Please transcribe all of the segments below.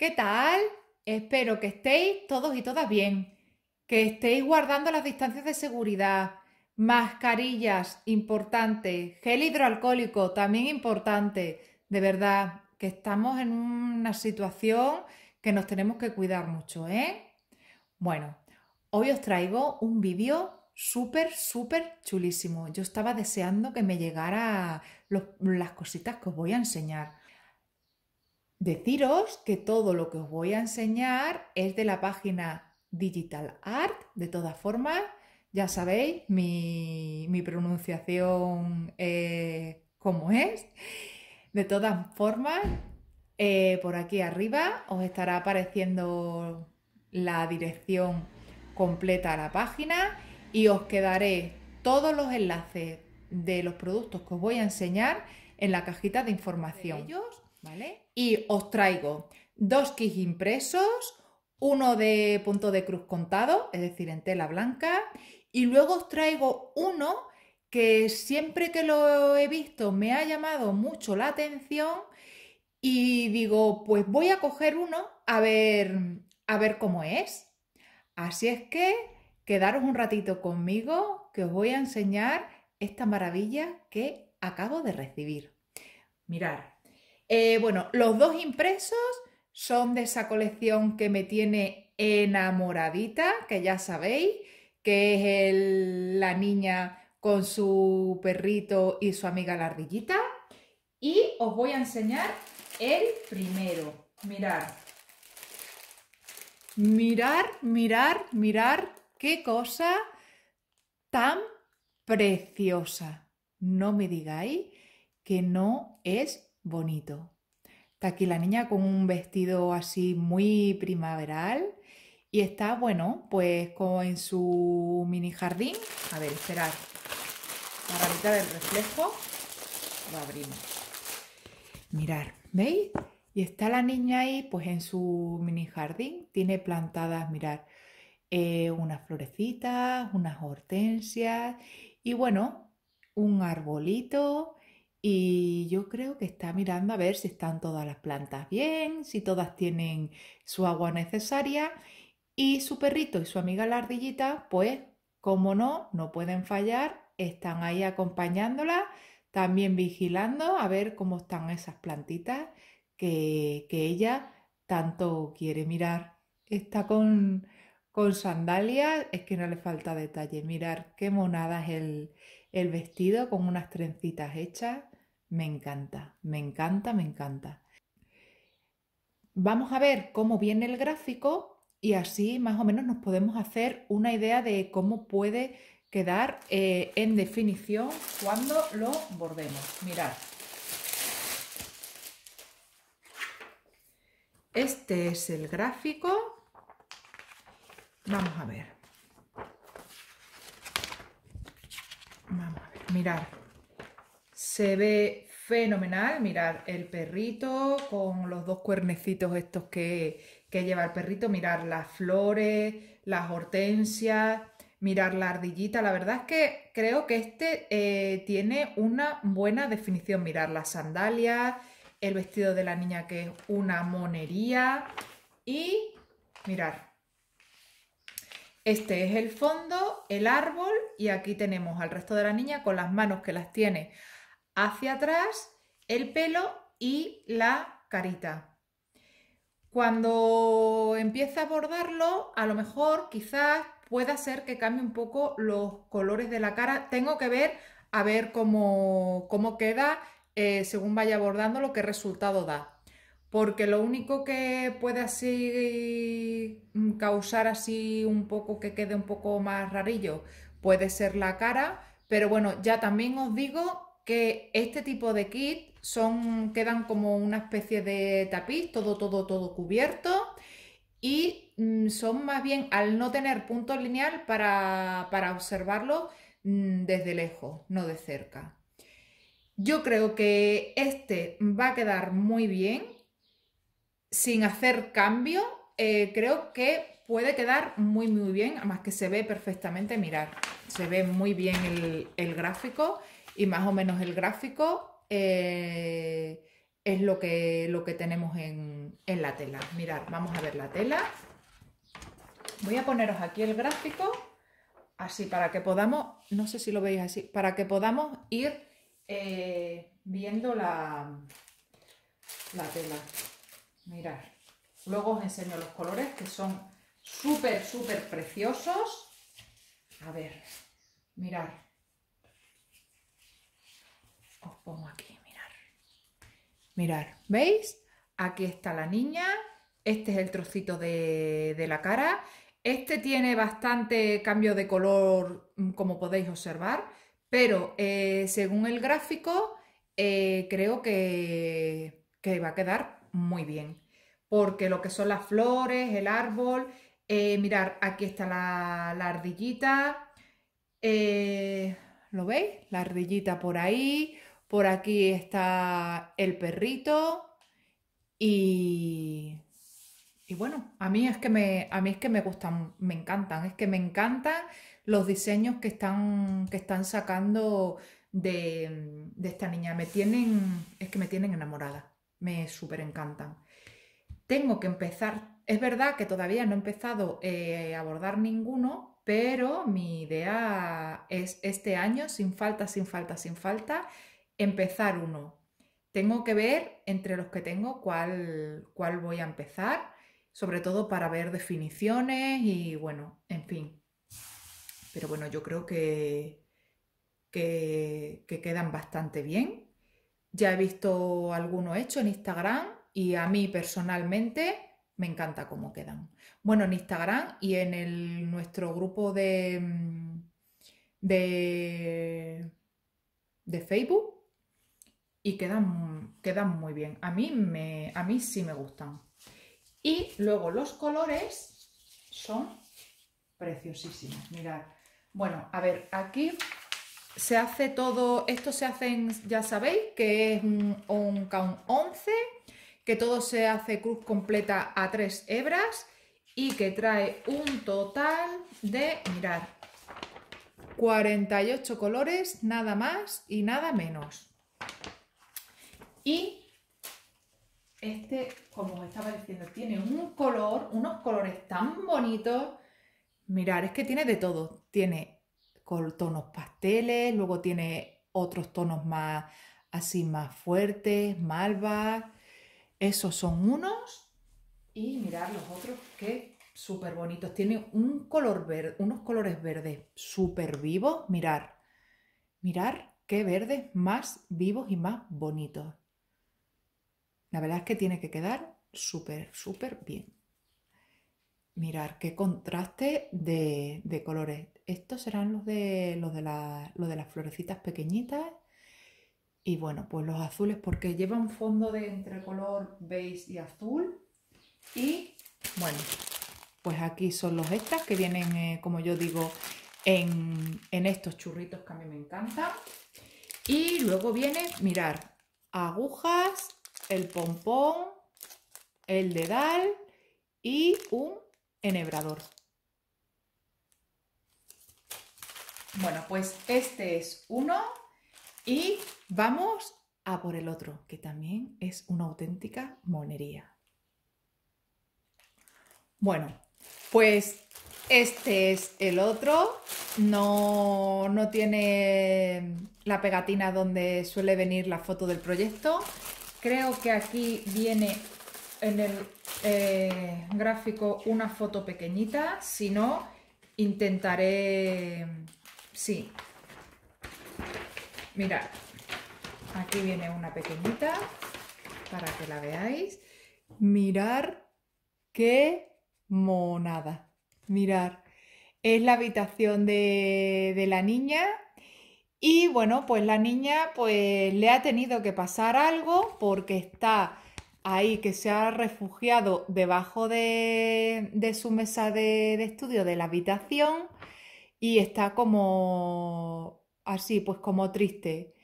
¿Qué tal? Espero que estéis todos y todas bien, que estéis guardando las distancias de seguridad, mascarillas, importante, gel hidroalcohólico, también importante. De verdad, que estamos en una situación que nos tenemos que cuidar mucho, ¿eh? Bueno, hoy os traigo un vídeo súper, súper chulísimo. Yo estaba deseando que me llegara las cositas que os voy a enseñar. Deciros que todo lo que os voy a enseñar es de la página Digital Art, de todas formas, ya sabéis mi, pronunciación como es. De todas formas, eh, por aquí arriba os estará apareciendo la dirección completa a la página y os quedaré todos los enlaces de los productos que os voy a enseñar en la cajita de información. Y os traigo dos kits impresos, uno de punto de cruz contado, es decir, en tela blanca, y luego os traigo uno que siempre que lo he visto me ha llamado mucho la atención y digo, pues voy a coger uno a ver, a ver cómo es. Así es que quedaros un ratito conmigo que os voy a enseñar esta maravilla que acabo de recibir. Mirar, eh, bueno, los dos impresos son de esa colección que me tiene enamoradita, que ya sabéis, que es la niña con su perrito y su amiga la ardillita. Y os voy a enseñar el primero. Mirad. Mirar, mirar, mirar qué cosa tan preciosa. No me digáis que no es bonito. Está aquí la niña con un vestido así muy primaveral y está, bueno, pues como en su mini jardín. A ver, esperar. La ramita del reflejo lo abrimos. Mirar, ¿veis? Y está la niña ahí, pues en su mini jardín. Tiene plantadas, mirar, eh, unas florecitas, unas hortensias y bueno, un arbolito y yo creo que está mirando a ver si están todas las plantas bien, si todas tienen su agua necesaria. Y su perrito y su amiga la ardillita, pues, como no, no pueden fallar, están ahí acompañándola, también vigilando a ver cómo están esas plantitas que, ella tanto quiere mirar. Está con, sandalias, es que no le falta detalle. Mirar qué monada es el, el vestido con unas trencitas hechas. Me encanta, me encanta, me encanta. Vamos a ver cómo viene el gráfico y así más o menos nos podemos hacer una idea de cómo puede quedar eh, en definición cuando lo bordemos. Mirad. Este es el gráfico. Vamos a ver. Vamos a ver, mirad. Se ve fenomenal, mirar el perrito con los dos cuernecitos estos que, lleva el perrito, mirar las flores, las hortensias, mirar la ardillita. La verdad es que creo que este eh, tiene una buena definición. Mirar las sandalias, el vestido de la niña que es una monería y mirar. Este es el fondo, el árbol y aquí tenemos al resto de la niña con las manos que las tiene hacia atrás, el pelo y la carita. Cuando empiece a bordarlo, a lo mejor quizás pueda ser que cambie un poco los colores de la cara. Tengo que ver a ver cómo, cómo queda eh, según vaya bordando lo que resultado da. Porque lo único que puede así mm, causar así un poco que quede un poco más rarillo puede ser la cara. Pero bueno, ya también os digo este tipo de kit son, quedan como una especie de tapiz, todo, todo, todo cubierto y mm, son más bien al no tener punto lineal para, para observarlo mm, desde lejos, no de cerca. Yo creo que este va a quedar muy bien, sin hacer cambio, eh, creo que puede quedar muy muy bien, además que se ve perfectamente, mirar, se ve muy bien el, el gráfico y más o menos el gráfico eh, es lo que, lo que tenemos en, la tela. Mirad, vamos a ver la tela. Voy a poneros aquí el gráfico, así para que podamos, no sé si lo veis así, para que podamos ir eh, viendo la, tela. Mirad, luego os enseño los colores que son súper, súper preciosos. A ver, mirar os pongo aquí, mirar. Mirar, ¿veis? Aquí está la niña, este es el trocito de, la cara, este tiene bastante cambio de color, mm, como podéis observar, pero eh, según el gráfico, eh, creo que, va a quedar muy bien. Porque lo que son las flores, el árbol, eh, mirar, aquí está la, la ardillita, ¿lo veis? La ardillita por ahí, por aquí está el perrito y, y bueno, a mí es que me, a mí es que me gustan, me encantan, es que me encantan los diseños que están, que están sacando de, esta niña. Me tienen, es que me tienen enamorada, me súper encantan. Tengo que empezar, es verdad que todavía no he empezado eh, a abordar ninguno, pero mi idea es este año, sin falta, sin falta, sin falta, empezar uno. Tengo que ver entre los que tengo cuál, cuál voy a empezar, sobre todo para ver definiciones y bueno, en fin. Pero bueno, yo creo que, que, quedan bastante bien. Ya he visto alguno hecho en Instagram y a mí personalmente me encanta cómo quedan. Bueno, en Instagram y en el, nuestro grupo de, mm, de, de Facebook y quedan, quedan muy bien. A mí, me, a mí sí me gustan. Y luego los colores son preciosísimos. Mirad. Bueno, a ver, aquí se hace todo, esto se hace, ya sabéis, que es un, count 11, que todo se hace cruz completa a tres hebras y que trae un total de, mirad, 48 colores, nada más y nada menos. Y este, como os estaba diciendo, tiene un color, unos colores tan bonitos. Mirar, es que tiene de todo. Tiene tonos pasteles, luego tiene otros tonos más así más fuertes, malvas. Esos son unos. Y mirar los otros que súper bonitos. Tiene un color verde, unos colores verdes súper vivos. Mirar, mirar qué verdes más vivos y más bonitos. La verdad es que tiene que quedar súper, súper bien. Mirar qué contraste de, colores. Estos serán los de, los, de las florecitas pequeñitas. Y bueno, pues los azules porque lleva un fondo de entrecolor beige y azul. Y bueno, pues aquí son los estas que vienen, eh, como yo digo, en, en, estos churritos que a mí me encantan. Y luego viene, mirar, agujas el pompón, el dedal y un enhebrador. Bueno, pues este es uno y vamos a por el otro, que también es una auténtica monería. Bueno, pues este es el otro. No, no tiene la pegatina donde suele venir la foto del proyecto, Creo que aquí viene en el eh, gráfico una foto pequeñita, si no, intentaré... Sí. Mirad, aquí viene una pequeñita para que la veáis. Mirar qué monada. Mirar. Es la habitación de, de la niña y bueno, pues la niña pues le ha tenido que pasar algo porque está ahí que se ha refugiado debajo de, su mesa de, estudio de la habitación y está como así, pues como triste.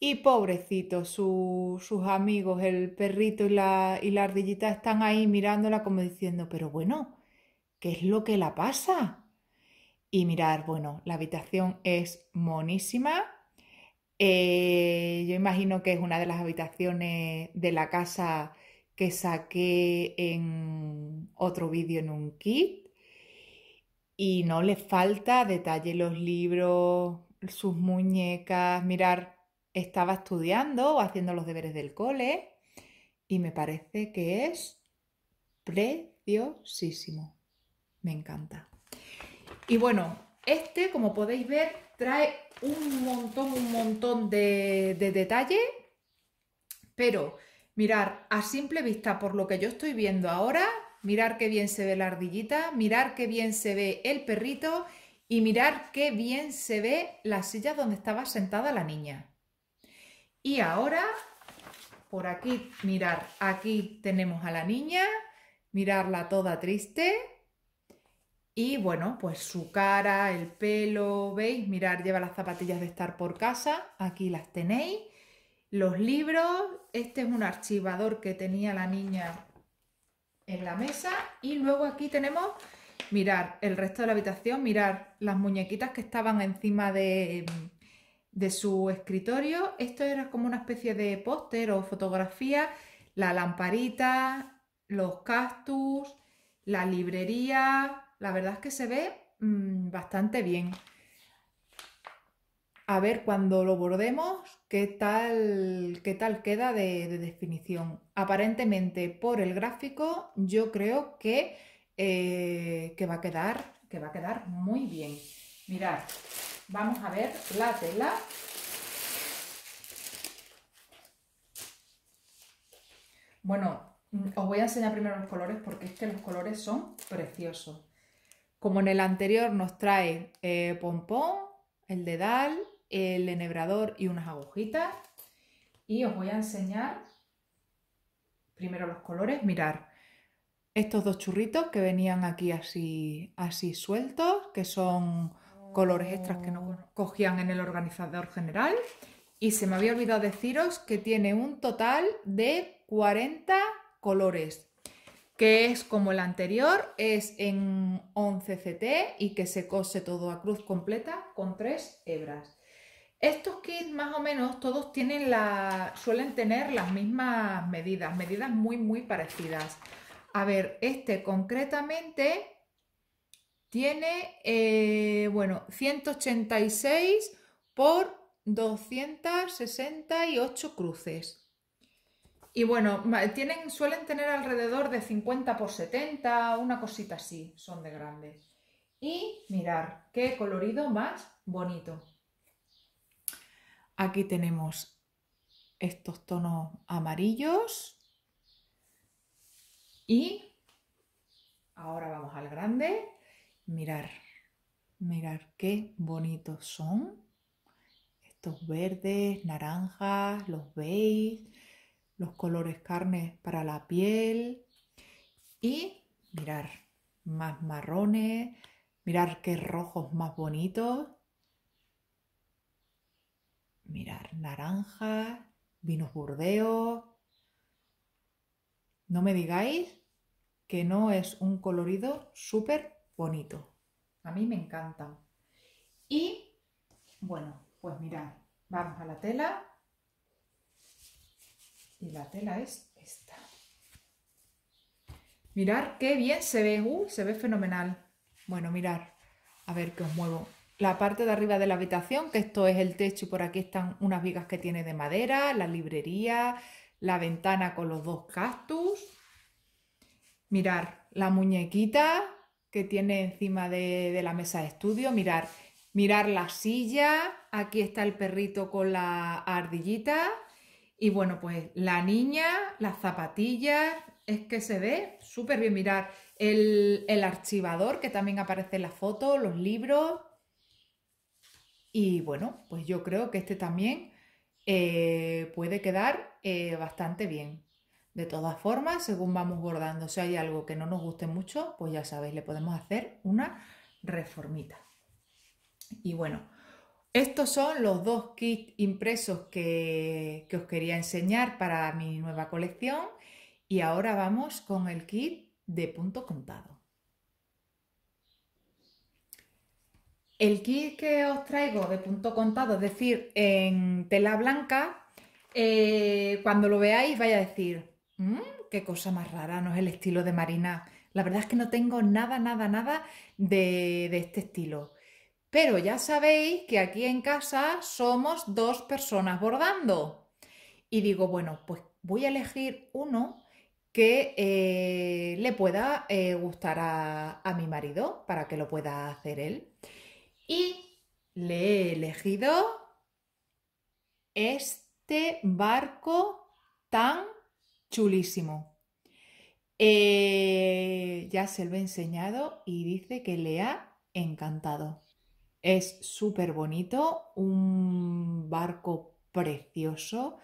Y pobrecito, sus amigos, el perrito y la, y la ardillita están ahí mirándola como diciendo, pero bueno, ¿qué es lo que la pasa? y mirar, bueno, la habitación es monísima. Eh, yo imagino que es una de las habitaciones de la casa que saqué en otro vídeo en un kit. Y no le falta detalle los libros, sus muñecas, mirar, estaba estudiando o haciendo los deberes del cole y me parece que es preciosísimo. Me encanta. Y bueno, este, como podéis ver, trae un montón, un montón de, detalle, pero mirar a simple vista, por lo que yo estoy viendo ahora, mirar qué bien se ve la ardillita, mirar qué bien se ve el perrito y mirar qué bien se ve la silla donde estaba sentada la niña. Y ahora, por aquí, mirar, aquí tenemos a la niña, mirarla toda triste, y bueno, pues su cara, el pelo, veis, mirar, lleva las zapatillas de estar por casa, aquí las tenéis. Los libros, este es un archivador que tenía la niña en la mesa. Y luego aquí tenemos, mirar, el resto de la habitación, mirar las muñequitas que estaban encima de, de su escritorio. Esto era como una especie de póster o fotografía. La lamparita, los cactus, la librería, la verdad es que se ve mm, bastante bien. A ver cuando lo bordemos qué tal, qué tal queda de, definición. Aparentemente por el gráfico yo creo que, eh, que, va a quedar, que va a quedar muy bien. Mirad, vamos a ver la tela. Bueno, mm, os voy a enseñar primero los colores porque es que los colores son preciosos. Como en el anterior nos trae eh, pompón, el dedal, el enhebrador y unas agujitas. Y os voy a enseñar primero los colores. Mirar estos dos churritos que venían aquí así, así sueltos, que son colores extras que no oh. cogían en el organizador general. Y se me había olvidado deciros que tiene un total de 40 colores que es como el anterior, es en 11 CT y que se cose todo a cruz completa con tres hebras. Estos kits más o menos todos tienen la, suelen tener las mismas medidas, medidas muy muy parecidas. A ver, este concretamente tiene, eh, bueno, 186 por 268 cruces. Y bueno, suelen tener alrededor de 50 por 70, una cosita así, son de grandes. Y mirar, qué colorido más bonito. Aquí tenemos estos tonos amarillos. Y ahora vamos al grande. Mirar, mirar qué bonitos son. Estos verdes, naranjas, los veis los colores carne para la piel y mirar más marrones, mirar qué rojos más bonitos, mirar naranjas, vinos burdeos. No me digáis que no es un colorido súper bonito. A mí me encanta. Y bueno, pues mirad, vamos a la tela y la tela es esta. Mirar qué bien se ve. Uh, se ve fenomenal. Bueno, mirar. A ver qué os muevo. La parte de arriba de la habitación, que esto es el techo y por aquí están unas vigas que tiene de madera, la librería, la ventana con los dos cactus. Mirar la muñequita que tiene encima de, de la mesa de estudio. Mirar, mirar la silla. Aquí está el perrito con la ardillita. Y bueno, pues la niña, las zapatillas, es que se ve súper bien. Mirar el, archivador que también aparece en la foto, los libros. Y bueno, pues yo creo que este también eh, puede quedar eh, bastante bien. De todas formas, según vamos bordando, si hay algo que no nos guste mucho, pues ya sabéis, le podemos hacer una reformita. Y bueno, estos son los dos kits impresos que, os quería enseñar para mi nueva colección y ahora vamos con el kit de punto contado. El kit que os traigo de punto contado, es decir, en tela blanca, eh, cuando lo veáis vaya a decir, mm, qué cosa más rara, no es el estilo de Marina. La verdad es que no tengo nada, nada, nada de este estilo. Pero ya sabéis que aquí en casa somos dos personas bordando. Y digo, bueno, pues voy a elegir uno que eh, le pueda eh, gustar a, mi marido para que lo pueda hacer él. Y le he elegido este barco tan chulísimo. Eh, ya se lo he enseñado y dice que le ha encantado. Es súper bonito, un barco precioso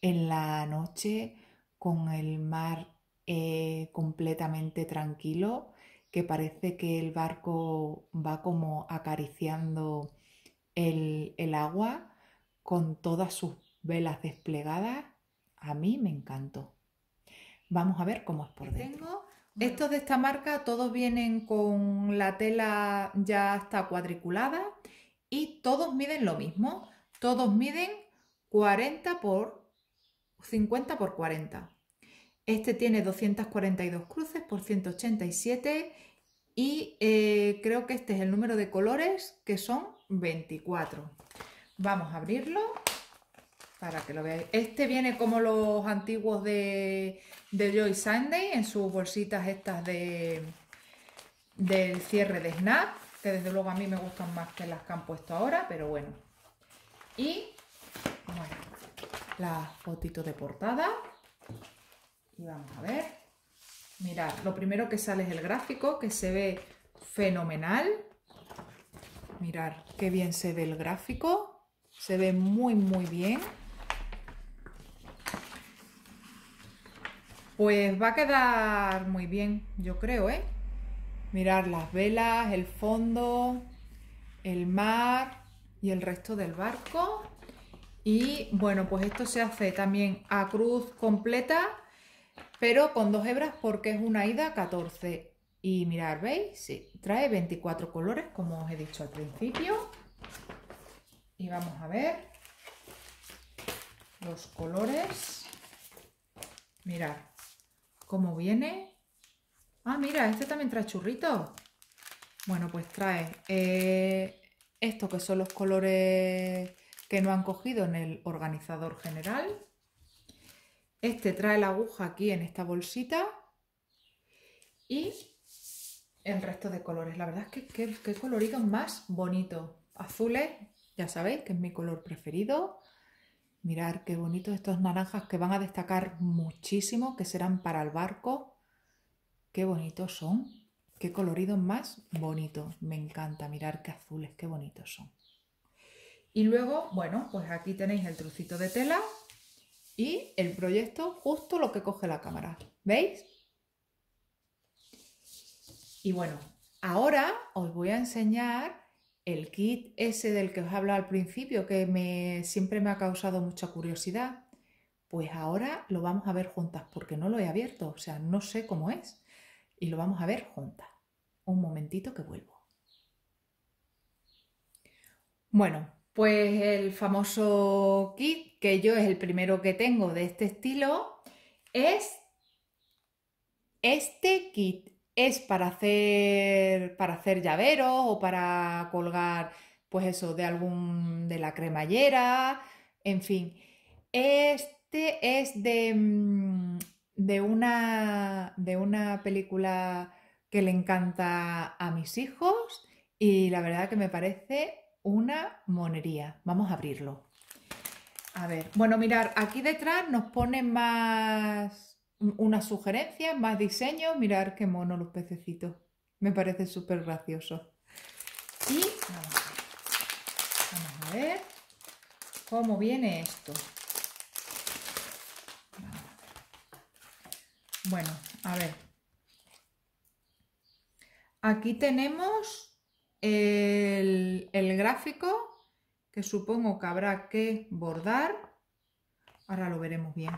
en la noche con el mar eh, completamente tranquilo, que parece que el barco va como acariciando el, agua con todas sus velas desplegadas. A mí me encantó. Vamos a ver cómo es por dentro. Estos de esta marca todos vienen con la tela ya está cuadriculada y todos miden lo mismo. Todos miden 40 por 50 por 40. Este tiene 242 cruces por 187 y eh, creo que este es el número de colores que son 24. Vamos a abrirlo para que lo veáis. Este viene como los antiguos de, de Joy Sunday, en sus bolsitas estas de del cierre de Snap, que desde luego a mí me gustan más que las que han puesto ahora, pero bueno. Y, las la fotito de portada. Y vamos a ver. Mirad, lo primero que sale es el gráfico, que se ve fenomenal. Mirad qué bien se ve el gráfico. Se ve muy, muy bien. Pues va a quedar muy bien, yo creo, ¿eh? Mirar las velas, el fondo, el mar y el resto del barco. Y bueno, pues esto se hace también a cruz completa, pero con dos hebras porque es una ida 14. Y mirar, ¿veis? Sí, trae 24 colores, como os he dicho al principio. Y vamos a ver los colores. Mirad, ¿Cómo viene? Ah, mira, este también trae churritos. Bueno, pues trae eh, esto estos que son los colores que no han cogido en el organizador general. Este trae la aguja aquí en esta bolsita. Y el resto de colores. La verdad es que qué, colorido más bonito, Azules, ya sabéis que es mi color preferido. Mirar qué bonitos estos naranjas que van a destacar muchísimo, que serán para el barco. Qué bonitos son. Qué coloridos más bonitos. Me encanta mirar qué azules, qué bonitos son. Y luego, bueno, pues aquí tenéis el trocito de tela y el proyecto justo lo que coge la cámara. ¿Veis? Y bueno, ahora os voy a enseñar el kit ese del que os hablaba al principio, que me, siempre me ha causado mucha curiosidad, pues ahora lo vamos a ver juntas, porque no lo he abierto, o sea, no sé cómo es, y lo vamos a ver juntas. Un momentito que vuelvo. Bueno, pues el famoso kit, que yo es el primero que tengo de este estilo, es este kit es para hacer, para hacer llaveros o para colgar, pues eso, de algún, de la cremallera, en fin. Este es de, mm, de, una, de una película que le encanta a mis hijos y la verdad que me parece una monería. Vamos a abrirlo. A ver, bueno, mirar, aquí detrás nos pone más una sugerencia, más diseño, mirar qué mono los pececitos. Me parece súper gracioso. Y vamos a ver cómo viene esto. Bueno, a ver. Aquí tenemos el, el gráfico que supongo que habrá que bordar. Ahora lo veremos bien.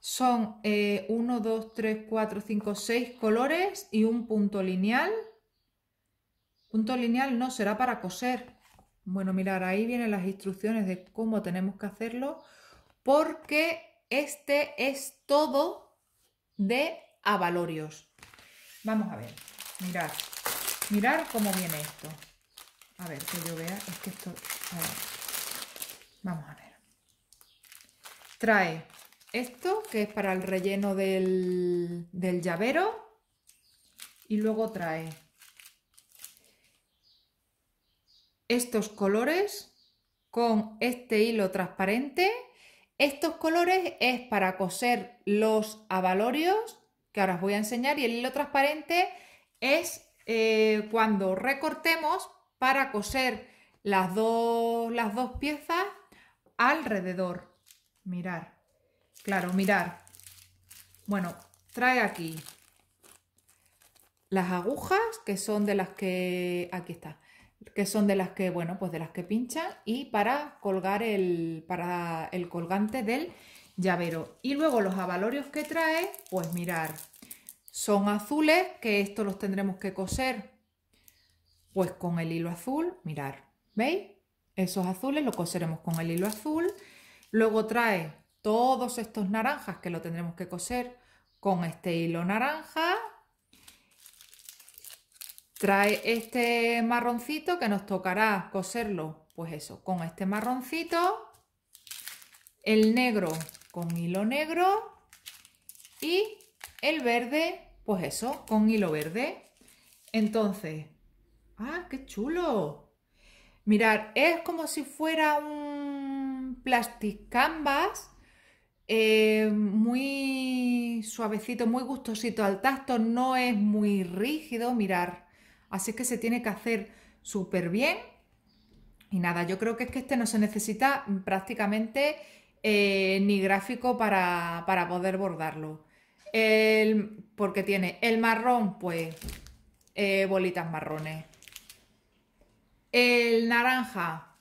Son 1, 2, 3, 4, 5, 6 colores y un punto lineal. Punto lineal no será para coser. Bueno, mirar, ahí vienen las instrucciones de cómo tenemos que hacerlo porque este es todo de avalorios. Vamos a ver, mirad, mirad cómo viene esto. A ver, que yo vea, es que esto... A ver. Vamos a ver. Trae esto, que es para el relleno del, llavero. Y luego trae estos colores con este hilo transparente. Estos colores es para coser los abalorios, que ahora os voy a enseñar, y el hilo transparente es eh, cuando recortemos para coser las, las dos piezas alrededor. Mirar. Claro, mirar. Bueno, trae aquí las agujas, que son de las que... Aquí está. Que son de las que, bueno, pues de las que pinchan y para colgar el, para el colgante del llavero. Y luego los avalorios que trae, pues mirar, son azules, que estos los tendremos que coser pues con el hilo azul, mirar, ¿veis? Esos azules los coseremos con el hilo azul. Luego trae todos estos naranjas que lo tendremos que coser con este hilo naranja. Trae este marroncito que nos tocará coserlo, pues eso, con este marroncito. El negro con hilo negro. Y el verde, pues eso, con hilo verde. Entonces, ¡ah, qué chulo! Mirar, es como si fuera un plastic canvas eh, muy suavecito, muy gustosito al tacto, no es muy rígido, mirar. Así que se tiene que hacer súper bien. Y nada, yo creo que es que este no se necesita prácticamente eh, ni gráfico para, poder bordarlo. porque tiene el marrón, pues eh, bolitas marrones. El naranja,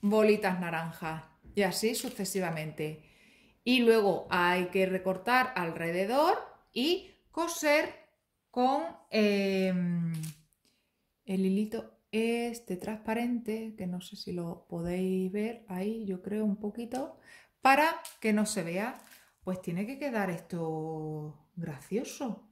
bolitas naranjas. Y así sucesivamente y luego hay que recortar alrededor y coser con em, el hilito este transparente, que no sé si lo podéis ver ahí, yo creo un poquito, para que no se vea, pues tiene que quedar esto gracioso.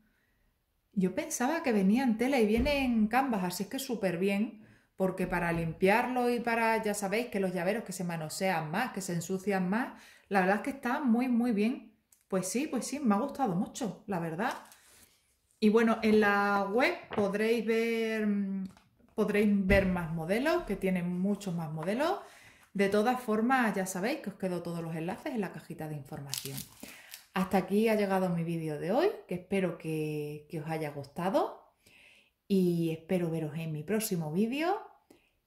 Yo pensaba que venía en tela y viene en canvas, así es que súper bien, porque para limpiarlo y para, ya sabéis que los llaveros que se manosean más, que se ensucian más, la verdad es que está muy, muy bien. Pues sí, pues sí, me ha gustado mucho, la verdad. Y bueno, en la web podréis ver, mm, podréis ver más modelos, que tienen muchos más modelos. De todas formas, ya sabéis que os quedo todos los enlaces en la cajita de información. Hasta aquí ha llegado mi vídeo de hoy, que espero que, que os haya gustado y espero veros en mi próximo vídeo.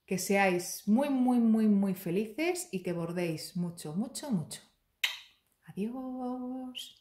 Que seáis muy, muy, muy, muy felices y que bordéis mucho, mucho, mucho. adiós.